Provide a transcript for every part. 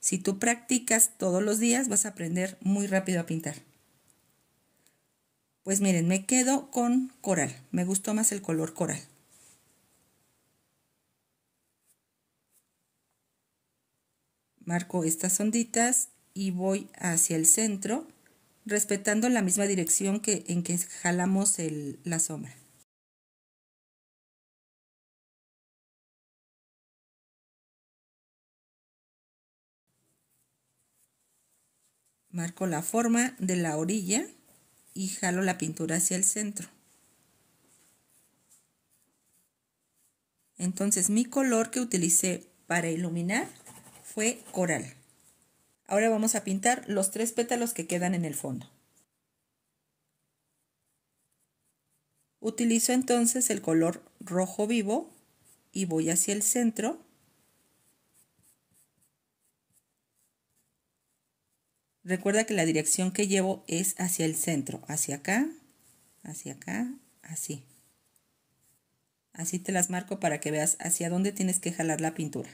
Si tú practicas todos los días, vas a aprender muy rápido a pintar. Pues miren, me quedo con coral. Me gustó más el color coral. Marco estas onditas y voy hacia el centro, respetando la misma dirección que en que jalamos la sombra. Marco la forma de la orilla y jalo la pintura hacia el centro. Entonces mi color que utilicé para iluminar fue coral. Ahora vamos a pintar los tres pétalos que quedan en el fondo. Utilizo entonces el color rojo vivo y voy hacia el centro Recuerda que la dirección que llevo es hacia el centro, hacia acá, hacia acá, así. Así te las marco para que veas hacia dónde tienes que jalar la pintura.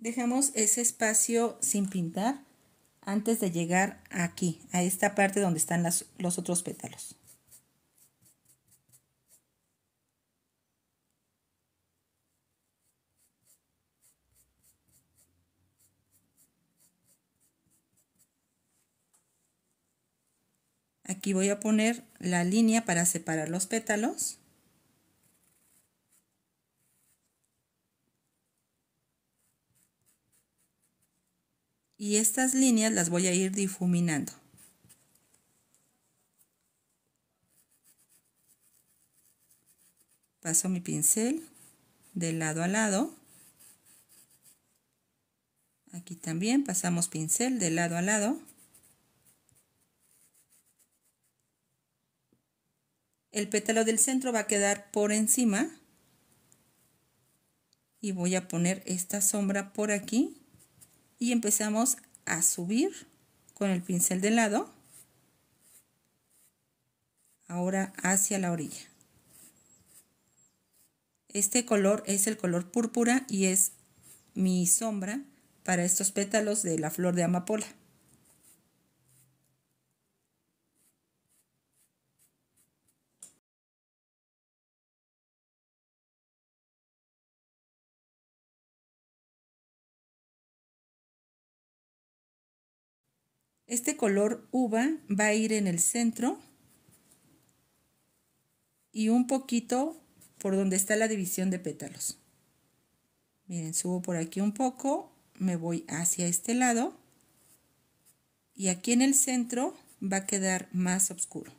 dejamos ese espacio sin pintar antes de llegar aquí, a esta parte donde están los otros pétalos. Aquí voy a poner la línea para separar los pétalos. y estas líneas las voy a ir difuminando. Paso mi pincel de lado a lado. Aquí también pasamos pincel de lado a lado. El pétalo del centro va a quedar por encima y voy a poner esta sombra por aquí y empezamos a subir con el pincel de lado ahora hacia la orilla este color es el color púrpura y es mi sombra para estos pétalos de la flor de amapola Este color uva va a ir en el centro y un poquito por donde está la división de pétalos. Miren, subo por aquí un poco, me voy hacia este lado y aquí en el centro va a quedar más oscuro.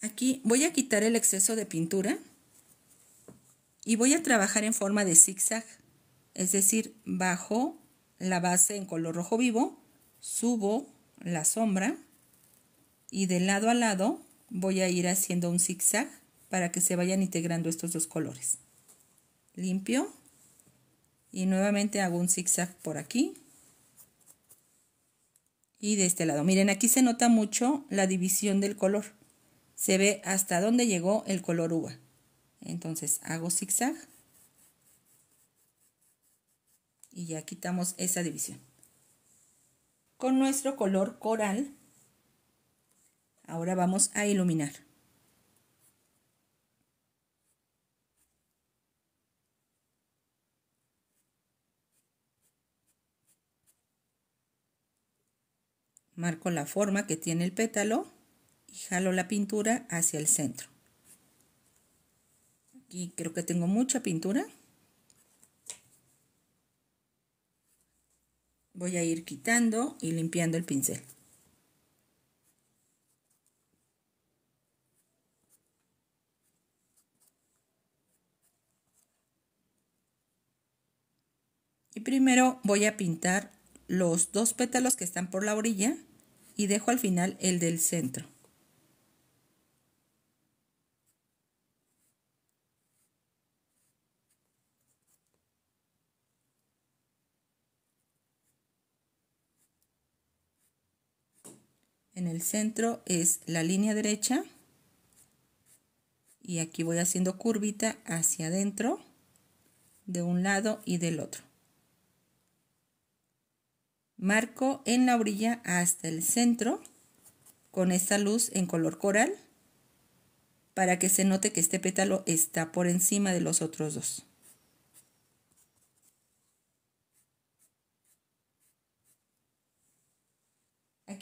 Aquí voy a quitar el exceso de pintura y voy a trabajar en forma de zigzag, es decir, bajo la base en color rojo vivo, subo la sombra y de lado a lado voy a ir haciendo un zigzag para que se vayan integrando estos dos colores. Limpio y nuevamente hago un zigzag por aquí y de este lado. Miren, aquí se nota mucho la división del color. Se ve hasta dónde llegó el color uva. Entonces hago zigzag y ya quitamos esa división. Con nuestro color coral, ahora vamos a iluminar. Marco la forma que tiene el pétalo y jalo la pintura hacia el centro. Aquí creo que tengo mucha pintura. Voy a ir quitando y limpiando el pincel. Y primero voy a pintar los dos pétalos que están por la orilla y dejo al final el del centro. en el centro es la línea derecha y aquí voy haciendo curvita hacia adentro de un lado y del otro. Marco en la orilla hasta el centro con esta luz en color coral para que se note que este pétalo está por encima de los otros dos.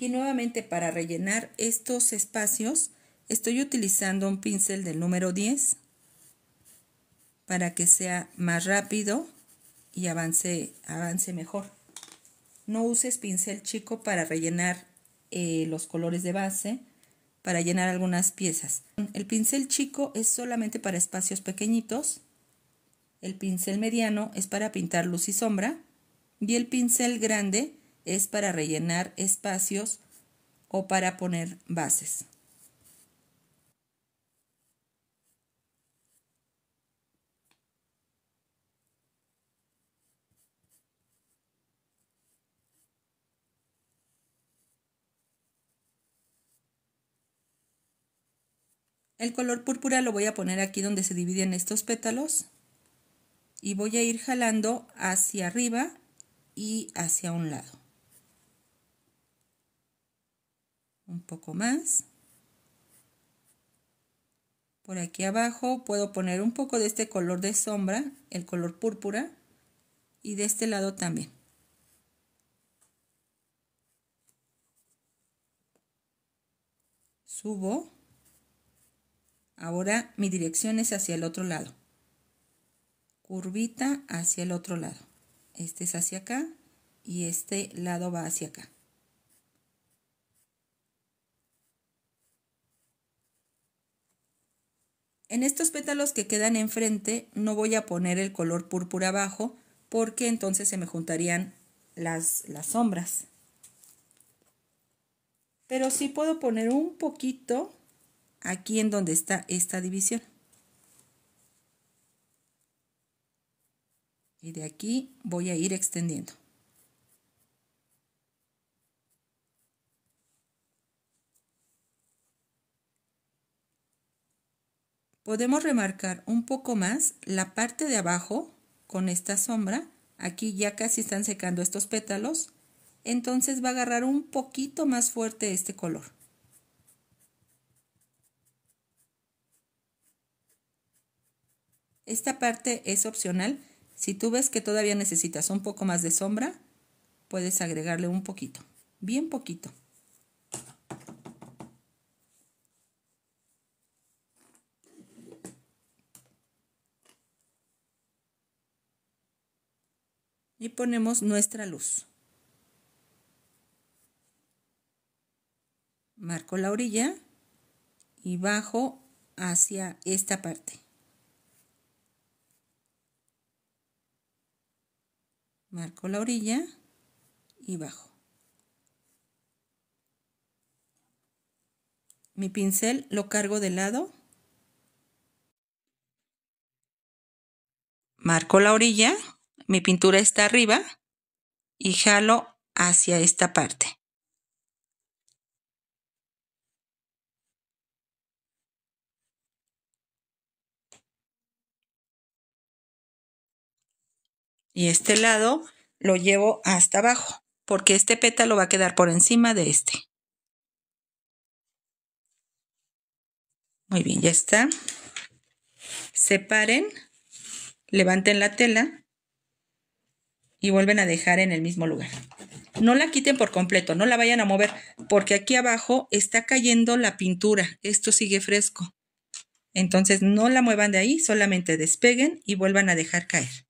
Aquí nuevamente para rellenar estos espacios estoy utilizando un pincel del número 10 para que sea más rápido y avance, avance mejor. No uses pincel chico para rellenar eh, los colores de base, para llenar algunas piezas. El pincel chico es solamente para espacios pequeñitos, el pincel mediano es para pintar luz y sombra y el pincel grande es para rellenar espacios o para poner bases. El color púrpura lo voy a poner aquí donde se dividen estos pétalos y voy a ir jalando hacia arriba y hacia un lado. un poco más. Por aquí abajo puedo poner un poco de este color de sombra, el color púrpura, y de este lado también. Subo. Ahora mi dirección es hacia el otro lado. Curvita hacia el otro lado. Este es hacia acá y este lado va hacia acá. En estos pétalos que quedan enfrente no voy a poner el color púrpura abajo porque entonces se me juntarían las, las sombras. Pero sí puedo poner un poquito aquí en donde está esta división. Y de aquí voy a ir extendiendo. podemos remarcar un poco más la parte de abajo con esta sombra. Aquí ya casi están secando estos pétalos. Entonces va a agarrar un poquito más fuerte este color. Esta parte es opcional. Si tú ves que todavía necesitas un poco más de sombra, puedes agregarle un poquito, bien poquito. y ponemos nuestra luz. Marco la orilla y bajo hacia esta parte. Marco la orilla y bajo. Mi pincel lo cargo de lado. Marco la orilla mi pintura está arriba y jalo hacia esta parte. Y este lado lo llevo hasta abajo, porque este pétalo va a quedar por encima de este. Muy bien, ya está. Separen, levanten la tela y vuelven a dejar en el mismo lugar. No la quiten por completo, no la vayan a mover, porque aquí abajo está cayendo la pintura. Esto sigue fresco. Entonces no la muevan de ahí, solamente despeguen y vuelvan a dejar caer.